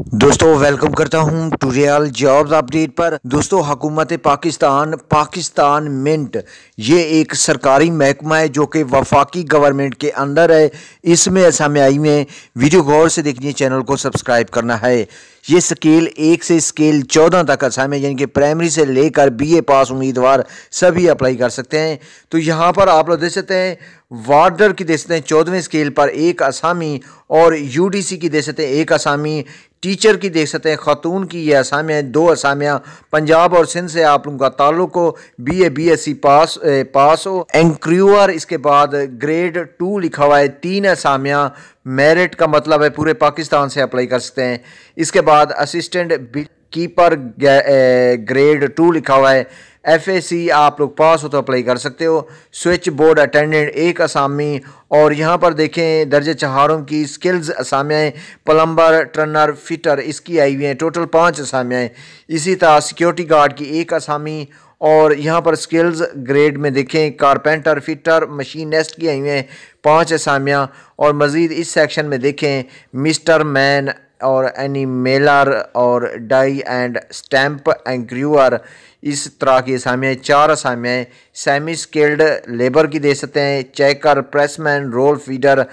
दोस्तों वेलकम करता हूं टू रियल जॉब्स अपडेट पर दोस्तों हकूमत पाकिस्तान पाकिस्तान मिंट ये एक सरकारी महकमा है जो कि वफाकी गवर्नमेंट के अंदर है इसमें ऐसा में आई में वीडियो गौर से देखनी चैनल को सब्सक्राइब करना है ये स्केल एक से स्केल चौदह तक असाइनमेंट यानी कि प्राइमरी से लेकर बीए पास उम्मीदवार सभी अप्लाई कर सकते हैं तो यहाँ पर आप लोग देख सकते हैं वार्डर की देख सकते हैं चौदहवें स्केल पर एक असामी और यूडीसी की देख सकते हैं एक असामी टीचर की देख सकते हैं खातून की ये असामियाँ दो असामियाँ पंजाब और सिंध से आप लोगों का ताल्लुक हो B A B S C pass A, pass हो एंक्रूअर इसके बाद ग्रेड टू लिखा हुआ है तीन असामियाँ मेरिट का मतलब है पूरे पाकिस्तान से अप्लाई कर सकते हैं इसके बाद असिस्टेंट कीपर ग्रेड टू लिखा हुआ है एफ ए सी आप लोग पास हो तो अप्लाई कर सकते हो स्विच बोर्ड अटेंडेंट एक असामी और यहाँ पर देखें दर्जे चहारों की स्किल्स असामियाँ प्लम्बर ट्रनर फिटर इसकी आई हुई हैं टोटल पाँच असामियाँ इसी तरह सिक्योरिटी गार्ड की एक असामी और यहाँ पर स्किल्स ग्रेड में देखें कारपेंटर फिटर मशीनिस्ट की आई हुए हैं पाँच असामियाँ और मज़ीद इस सेक्शन में देखें मिस्टर मैन और मेलर और डाई एंड स्टैम्प एंड ग्रूअर इस तरह की असामियाँ चार असामियाँ सेमी स्किल्ड लेबर की दे सकते हैं चेकर प्रेसमैन रोल फीडर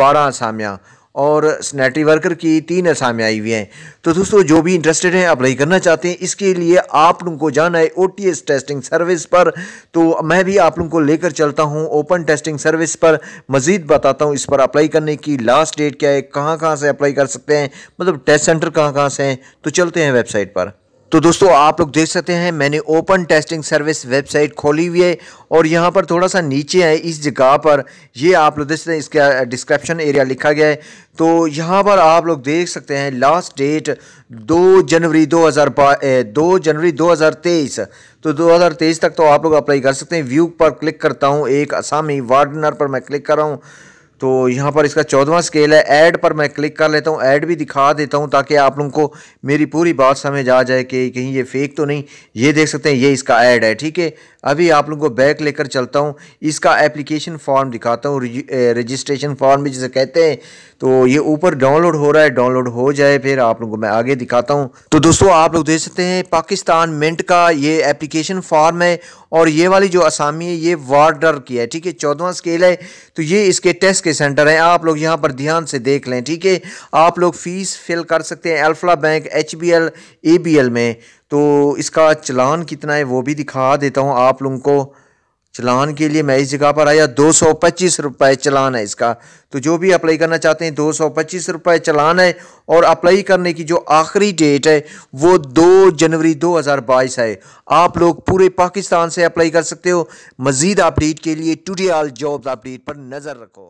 बारह असामियाँ और सनेटरी वर्कर की तीन असामियाँ आई हुई हैं तो दोस्तों जो भी इंटरेस्टेड हैं अप्लाई करना चाहते हैं इसके लिए आप लोगों को जाना है ओ टेस्टिंग सर्विस पर तो मैं भी आप लोगों को लेकर चलता हूँ ओपन टेस्टिंग सर्विस पर मज़ीद बताता हूँ इस पर अप्लाई करने की लास्ट डेट क्या है कहाँ कहाँ से अप्लाई कर सकते हैं मतलब टेस्ट सेंटर कहाँ कहाँ से हैं तो चलते हैं वेबसाइट पर तो दोस्तों आप लोग देख सकते हैं मैंने ओपन टेस्टिंग सर्विस वेबसाइट खोली हुई है और यहाँ पर थोड़ा सा नीचे है इस जगह पर ये आप लोग देख सकते हैं इसका डिस्क्रिप्शन एरिया लिखा गया है तो यहाँ पर आप लोग देख सकते हैं लास्ट डेट 2 जनवरी 2000 दो जनवरी 2023 तो 2023 तक तो आप लोग अप्लाई कर सकते हैं व्यू पर क्लिक करता हूँ एक असामी वार्डनर पर मैं क्लिक कर रहा हूँ तो यहाँ पर इसका चौदवा स्केल है ऐड पर मैं क्लिक कर लेता हूँ ऐड भी दिखा देता हूँ ताकि आप लोगों को मेरी पूरी बात समझ आ जाए कि कहीं ये फेक तो नहीं ये देख सकते हैं ये इसका ऐड है ठीक है अभी आप लोगों को बैक लेकर चलता हूँ इसका एप्लीकेशन फॉर्म दिखाता हूँ रजिस्ट्रेशन फॉर्म भी जिसे कहते हैं तो ये ऊपर डाउनलोड हो रहा है डाउनलोड हो जाए फिर आप लोगों को मैं आगे दिखाता हूँ तो दोस्तों आप लोग देख सकते हैं पाकिस्तान मिंट का ये एप्लीकेशन फॉर्म है और ये वाली जो असामी है ये वार्डर की है ठीक है चौदवा स्केल है तो ये इसके टेस्ट के सेंटर हैं आप लोग यहाँ पर ध्यान से देख लें ठीक है आप लोग फ़ीस फिल कर सकते हैं अल्फला बैंक एच बी में तो इसका चलान कितना है वो भी दिखा देता हूँ आप लोगों को चलान के लिए मैं इस जगह पर आया दो सौ चलान है इसका तो जो भी अप्लाई करना चाहते हैं दो सौ चलान है और अप्लाई करने की जो आखिरी डेट है वो 2 जनवरी 2022 है आप लोग पूरे पाकिस्तान से अप्लाई कर सकते हो मज़ीद अपडेट के लिए टूडियाल जॉब अपडेट पर नज़र रखो